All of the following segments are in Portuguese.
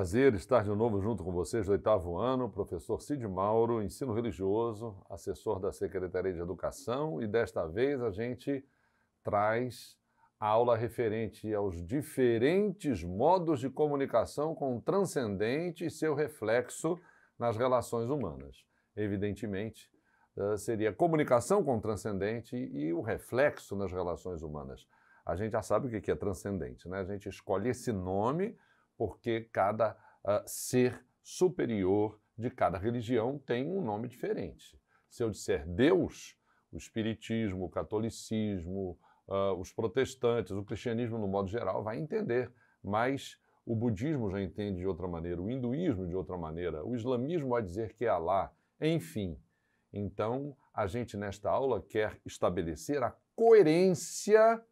prazer estar de novo junto com vocês do oitavo ano, professor Cid Mauro, ensino religioso, assessor da Secretaria de Educação, e desta vez a gente traz a aula referente aos diferentes modos de comunicação com o transcendente e seu reflexo nas relações humanas. Evidentemente, eh, seria comunicação com o transcendente e o reflexo nas relações humanas. A gente já sabe o que é transcendente, né? A gente escolhe esse nome porque cada uh, ser superior de cada religião tem um nome diferente. Se eu disser Deus, o Espiritismo, o Catolicismo, uh, os protestantes, o cristianismo, no modo geral, vai entender, mas o budismo já entende de outra maneira, o hinduísmo de outra maneira, o islamismo vai dizer que é Alá, enfim. Então, a gente nesta aula quer estabelecer a coerência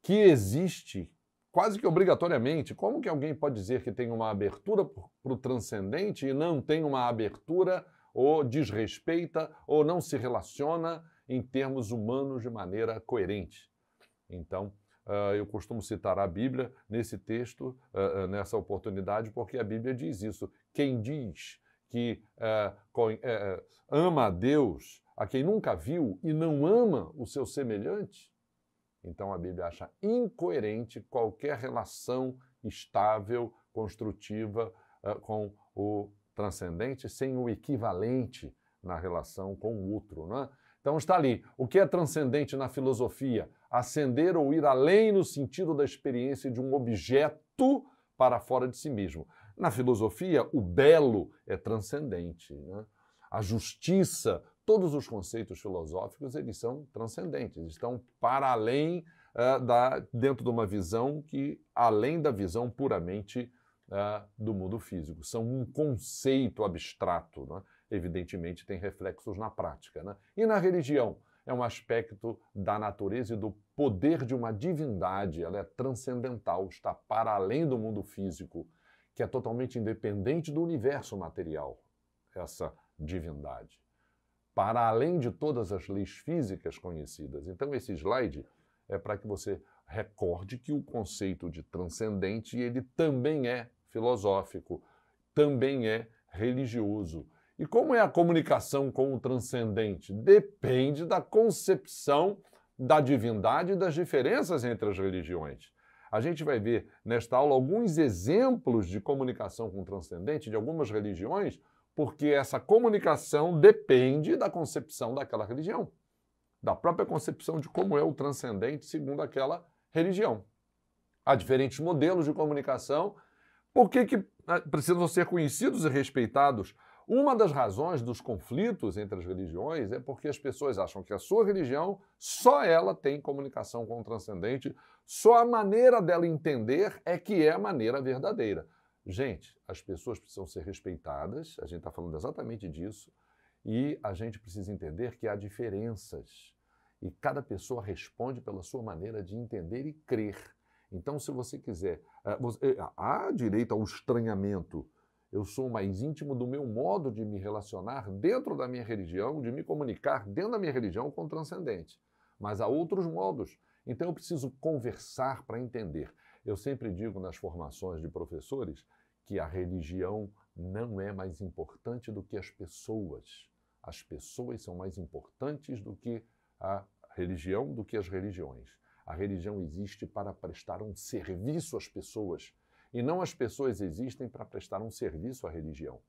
que existe quase que obrigatoriamente, como que alguém pode dizer que tem uma abertura para o transcendente e não tem uma abertura ou desrespeita ou não se relaciona em termos humanos de maneira coerente? Então, uh, eu costumo citar a Bíblia nesse texto, uh, uh, nessa oportunidade, porque a Bíblia diz isso. Quem diz que ama a Deus, a quem nunca viu e não ama o seu semelhante, então a Bíblia acha incoerente qualquer relação estável, construtiva uh, com o transcendente sem o equivalente na relação com o outro. Não é? Então está ali. O que é transcendente na filosofia? Ascender ou ir além no sentido da experiência de um objeto para fora de si mesmo. Na filosofia, o belo é transcendente. Né? A justiça, todos os conceitos filosóficos eles são transcendentes, estão para além uh, da dentro de uma visão que além da visão puramente uh, do mundo físico, são um conceito abstrato, né? evidentemente tem reflexos na prática, né? e na religião é um aspecto da natureza e do poder de uma divindade, ela é transcendental, está para além do mundo físico, que é totalmente independente do universo material, essa divindade para além de todas as leis físicas conhecidas. Então, esse slide é para que você recorde que o conceito de transcendente ele também é filosófico, também é religioso. E como é a comunicação com o transcendente? Depende da concepção da divindade e das diferenças entre as religiões. A gente vai ver nesta aula alguns exemplos de comunicação com o transcendente de algumas religiões porque essa comunicação depende da concepção daquela religião, da própria concepção de como é o transcendente segundo aquela religião. Há diferentes modelos de comunicação. Por que, que né, precisam ser conhecidos e respeitados? Uma das razões dos conflitos entre as religiões é porque as pessoas acham que a sua religião só ela tem comunicação com o transcendente, só a maneira dela entender é que é a maneira verdadeira. Gente, as pessoas precisam ser respeitadas, a gente está falando exatamente disso, e a gente precisa entender que há diferenças. E cada pessoa responde pela sua maneira de entender e crer. Então, se você quiser. Eh, eh, há direito ao estranhamento. Eu sou mais íntimo do meu modo de me relacionar dentro da minha religião, de me comunicar dentro da minha religião com o transcendente. Mas há outros modos. Então, eu preciso conversar para entender. Eu sempre digo nas formações de professores que a religião não é mais importante do que as pessoas. As pessoas são mais importantes do que a religião, do que as religiões. A religião existe para prestar um serviço às pessoas e não as pessoas existem para prestar um serviço à religião.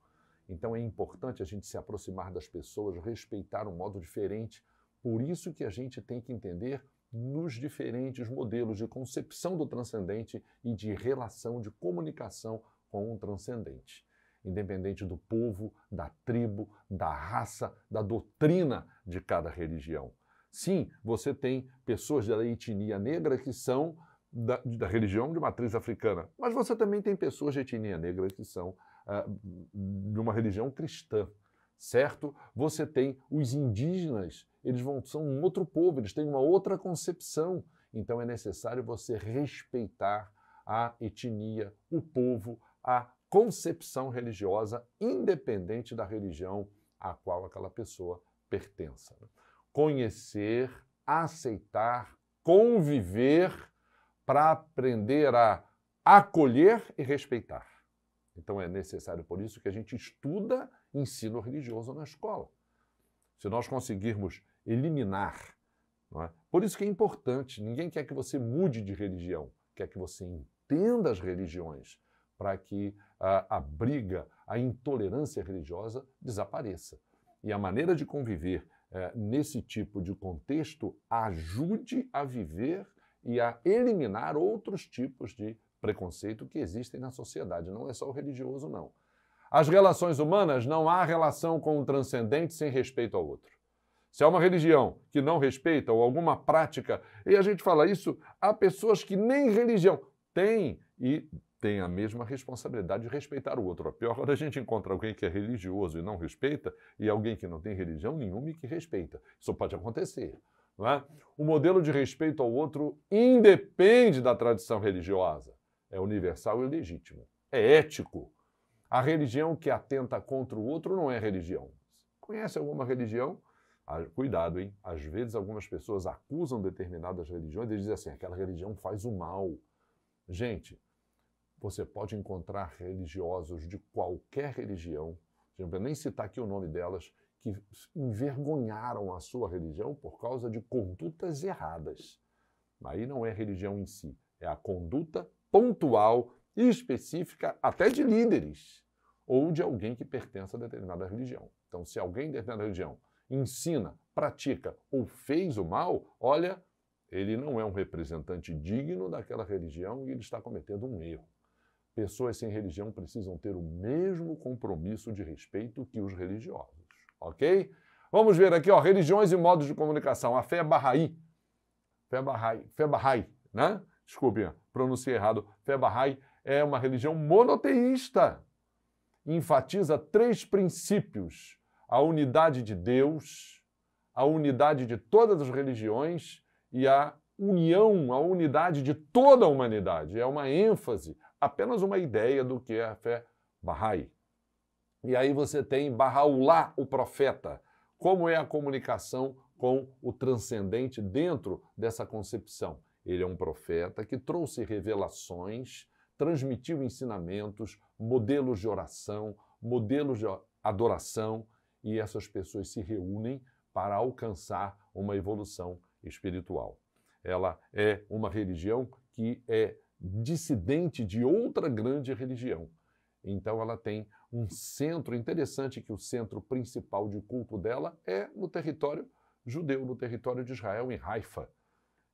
Então é importante a gente se aproximar das pessoas, respeitar um modo diferente. Por isso que a gente tem que entender nos diferentes modelos de concepção do transcendente e de relação, de comunicação com o transcendente, independente do povo, da tribo, da raça, da doutrina de cada religião. Sim, você tem pessoas da etnia negra que são da, da religião de matriz africana, mas você também tem pessoas de etnia negra que são uh, de uma religião cristã, certo? Você tem os indígenas, eles vão, são um outro povo, eles têm uma outra concepção. Então é necessário você respeitar a etnia, o povo, a concepção religiosa, independente da religião à qual aquela pessoa pertença. Né? Conhecer, aceitar, conviver para aprender a acolher e respeitar. Então é necessário por isso que a gente estuda ensino religioso na escola. Se nós conseguirmos eliminar, é? por isso que é importante. Ninguém quer que você mude de religião, quer que você entenda as religiões, para que a, a briga, a intolerância religiosa desapareça. E a maneira de conviver é, nesse tipo de contexto ajude a viver e a eliminar outros tipos de preconceito que existem na sociedade. Não é só o religioso, não. As relações humanas não há relação com o transcendente sem respeito ao outro. Se há uma religião que não respeita ou alguma prática, e a gente fala isso, há pessoas que nem religião têm e tem a mesma responsabilidade de respeitar o outro. A pior quando a gente encontra alguém que é religioso e não respeita, e alguém que não tem religião nenhuma e que respeita. Isso pode acontecer. Não é? O modelo de respeito ao outro independe da tradição religiosa. É universal e legítimo. É ético. A religião que atenta contra o outro não é religião. Conhece alguma religião? Ah, cuidado, hein? Às vezes algumas pessoas acusam determinadas religiões e dizem assim: aquela religião faz o mal. Gente, você pode encontrar religiosos de qualquer religião, não vou nem citar aqui o nome delas, que envergonharam a sua religião por causa de condutas erradas. Aí não é religião em si, é a conduta pontual e específica até de líderes ou de alguém que pertence a determinada religião. Então, se alguém de determinada religião ensina, pratica ou fez o mal, olha, ele não é um representante digno daquela religião e ele está cometendo um erro. Pessoas sem religião precisam ter o mesmo compromisso de respeito que os religiosos, ok? Vamos ver aqui, ó, religiões e modos de comunicação. A fé Bahá'í. Fé Bahá'í, fé Bahá'í, né? Desculpe, pronunciei errado. Fé Bahá'í é uma religião monoteísta. Enfatiza três princípios: a unidade de Deus, a unidade de todas as religiões e a união, a unidade de toda a humanidade. É uma ênfase, apenas uma ideia do que é a fé Bahá'í. E aí você tem Bahá'u'llá, o profeta. Como é a comunicação com o transcendente dentro dessa concepção? Ele é um profeta que trouxe revelações, transmitiu ensinamentos, modelos de oração, modelos de adoração, e essas pessoas se reúnem para alcançar uma evolução espiritual. Ela é uma religião que é dissidente de outra grande religião. Então ela tem um centro interessante que o centro principal de culto dela é no território judeu, no território de Israel, em Haifa.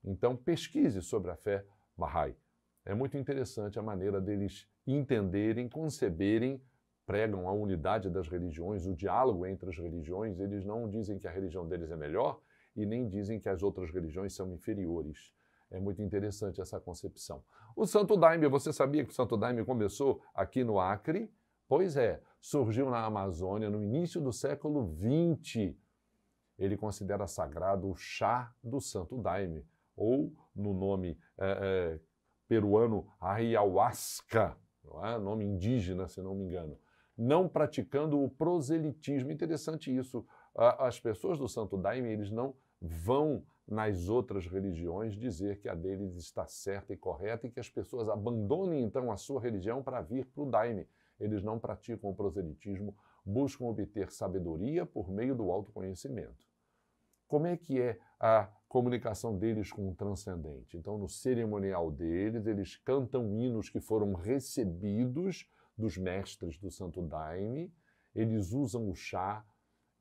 Então pesquise sobre a fé Bahá'í. É muito interessante a maneira deles entenderem, conceberem, pregam a unidade das religiões, o diálogo entre as religiões. Eles não dizem que a religião deles é melhor, e nem dizem que as outras religiões são inferiores. É muito interessante essa concepção. O Santo Daime, você sabia que o Santo Daime começou aqui no Acre? Pois é, surgiu na Amazônia no início do século XX. Ele considera sagrado o chá do Santo Daime, ou no nome é, é, peruano, ayahuasca, não é? nome indígena, se não me engano, não praticando o proselitismo. Interessante isso. As pessoas do Santo Daime, eles não vão nas outras religiões dizer que a deles está certa e correta e que as pessoas abandonem então a sua religião para vir para o daime. Eles não praticam o proselitismo, buscam obter sabedoria por meio do autoconhecimento. Como é que é a comunicação deles com o transcendente? Então, no cerimonial deles, eles cantam hinos que foram recebidos dos mestres do Santo Daime, eles usam o chá,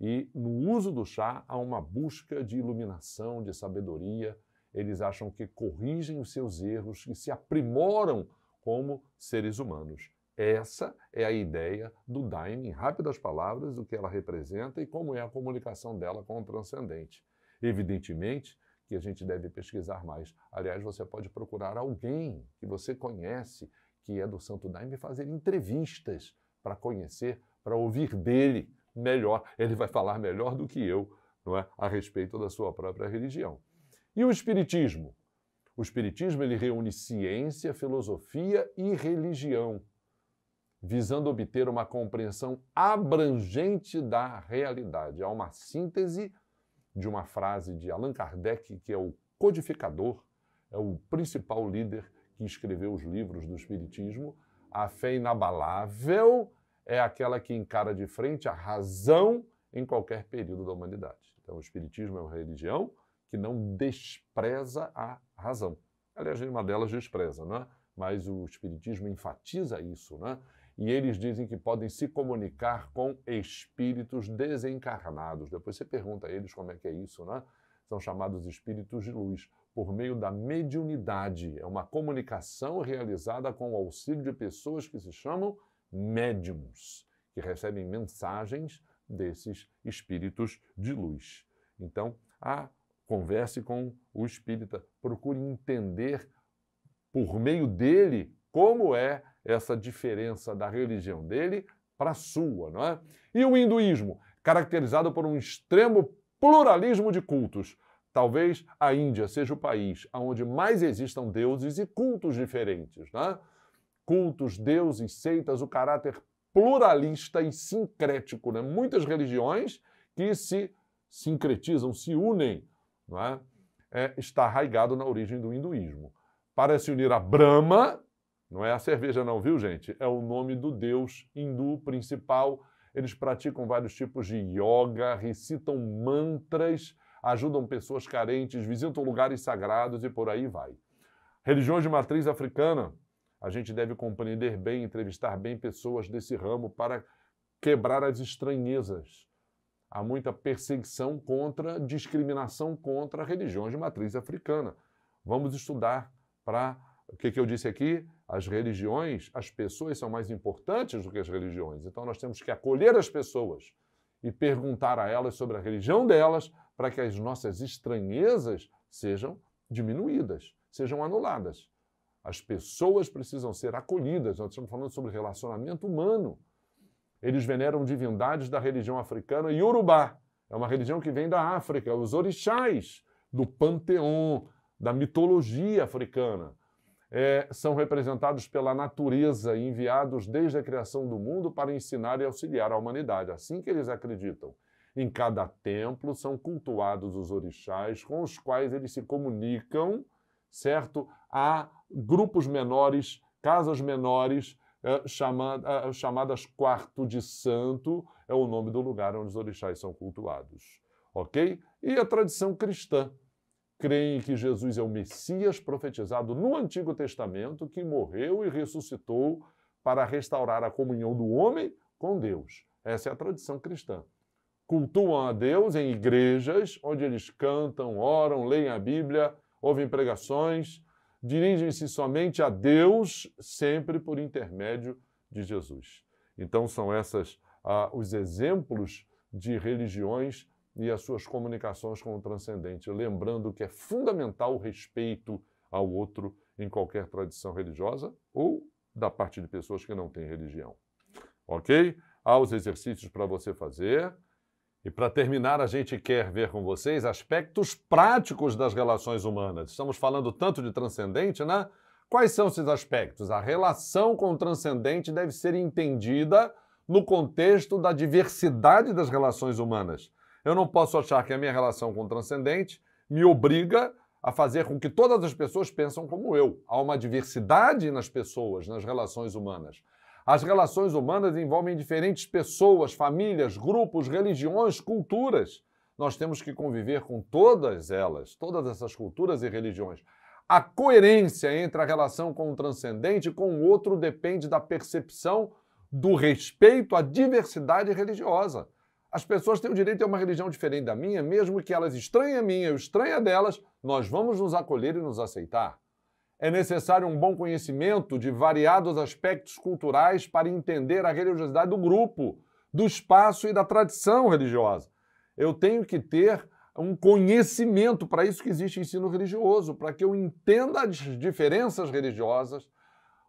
e no uso do chá há uma busca de iluminação, de sabedoria. Eles acham que corrigem os seus erros e se aprimoram como seres humanos. Essa é a ideia do Daime, em rápidas palavras, do que ela representa e como é a comunicação dela com o transcendente. Evidentemente que a gente deve pesquisar mais. Aliás, você pode procurar alguém que você conhece, que é do Santo Daime, fazer entrevistas para conhecer, para ouvir dele, melhor, ele vai falar melhor do que eu não é, a respeito da sua própria religião. E o Espiritismo? O Espiritismo ele reúne ciência, filosofia e religião, visando obter uma compreensão abrangente da realidade. Há uma síntese de uma frase de Allan Kardec, que é o codificador, é o principal líder que escreveu os livros do Espiritismo, a fé inabalável é aquela que encara de frente a razão em qualquer período da humanidade. Então, o Espiritismo é uma religião que não despreza a razão. Aliás, nenhuma delas despreza, né? mas o Espiritismo enfatiza isso. Né? E eles dizem que podem se comunicar com espíritos desencarnados. Depois você pergunta a eles como é que é isso, né? São chamados espíritos de luz, por meio da mediunidade. É uma comunicação realizada com o auxílio de pessoas que se chamam médiums, que recebem mensagens desses espíritos de luz. Então, a converse com o espírita, procure entender por meio dele como é essa diferença da religião dele para a sua, não é? E o hinduísmo, caracterizado por um extremo pluralismo de cultos. Talvez a Índia seja o país onde mais existam deuses e cultos diferentes, não é? cultos, deuses, seitas, o caráter pluralista e sincrético. Né? Muitas religiões que se sincretizam, se unem, não é? É, está arraigado na origem do hinduísmo. Para se unir a Brahma, não é a cerveja não, viu gente? É o nome do deus hindu principal. Eles praticam vários tipos de yoga, recitam mantras, ajudam pessoas carentes, visitam lugares sagrados e por aí vai. Religiões de matriz africana, a gente deve compreender bem, entrevistar bem pessoas desse ramo para quebrar as estranhezas. Há muita perseguição contra, discriminação contra religiões de matriz africana. Vamos estudar para. O que, que eu disse aqui? As religiões, as pessoas são mais importantes do que as religiões. Então nós temos que acolher as pessoas e perguntar a elas sobre a religião delas para que as nossas estranhezas sejam diminuídas, sejam anuladas. As pessoas precisam ser acolhidas. Nós estamos falando sobre relacionamento humano. Eles veneram divindades da religião africana urubá. É uma religião que vem da África, os orixás do panteão, da mitologia africana. É, são representados pela natureza, enviados desde a criação do mundo para ensinar e auxiliar a humanidade. Assim que eles acreditam. Em cada templo são cultuados os orixás com os quais eles se comunicam, certo? A grupos menores, casas menores, é, eh, chamada, é, eh, chamadas quarto de santo, é o nome do lugar onde os orixás são cultuados. Ok? E a tradição cristã creem que Jesus é o Messias profetizado no Antigo Testamento, que morreu e ressuscitou para restaurar a comunhão do homem com Deus. Essa é a tradição cristã. Cultuam a Deus em igrejas, onde eles cantam, oram, leem a Bíblia, ouvem pregações, dirigem-se somente a Deus, sempre por intermédio de Jesus. Então, são essas ah, os exemplos de religiões e as suas comunicações com o transcendente, lembrando que é fundamental o respeito ao outro em qualquer tradição religiosa ou da parte de pessoas que não têm religião. Ok? Há os exercícios para você fazer. E para terminar, a gente quer ver com vocês aspectos práticos das relações humanas. Estamos falando tanto de transcendente, né? Quais são esses aspectos? A relação com o transcendente deve ser entendida no contexto da diversidade das relações humanas. Eu não posso achar que a minha relação com o transcendente me obriga a fazer com que todas as pessoas pensam como eu. Há uma diversidade nas pessoas, nas relações humanas. As relações humanas envolvem diferentes pessoas, famílias, grupos, religiões, culturas. Nós temos que conviver com todas elas, todas essas culturas e religiões. A coerência entre a relação com o transcendente e com o outro depende da percepção do respeito à diversidade religiosa. As pessoas têm o direito a ter uma religião diferente da minha, mesmo que elas estranhem a minha, eu estranhe a delas, nós vamos nos acolher e nos aceitar. É necessário um bom conhecimento de variados aspectos culturais para entender a religiosidade do grupo, do espaço e da tradição religiosa. Eu tenho que ter um conhecimento para isso que existe ensino religioso, para que eu entenda as diferenças religiosas,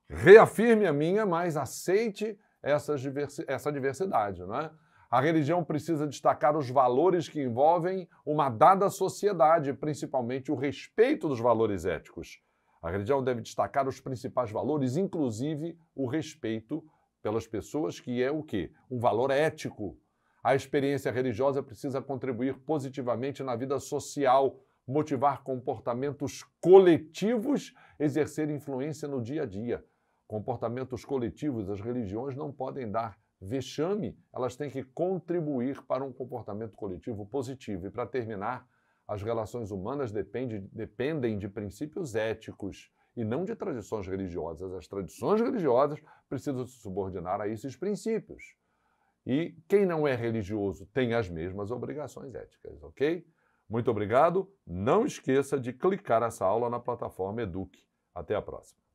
reafirme a minha, mas aceite essas diversi essa diversidade, não é? A religião precisa destacar os valores que envolvem uma dada sociedade, principalmente o respeito dos valores éticos. A religião deve destacar os principais valores, inclusive o respeito pelas pessoas, que é o quê? Um valor ético. A experiência religiosa precisa contribuir positivamente na vida social, motivar comportamentos coletivos, exercer influência no dia a dia. Comportamentos coletivos, as religiões não podem dar vexame, elas têm que contribuir para um comportamento coletivo positivo. E para terminar, as relações humanas dependem de princípios éticos e não de tradições religiosas. As tradições religiosas precisam se subordinar a esses princípios. E quem não é religioso tem as mesmas obrigações éticas, ok? Muito obrigado. Não esqueça de clicar essa aula na plataforma Eduque. Até a próxima.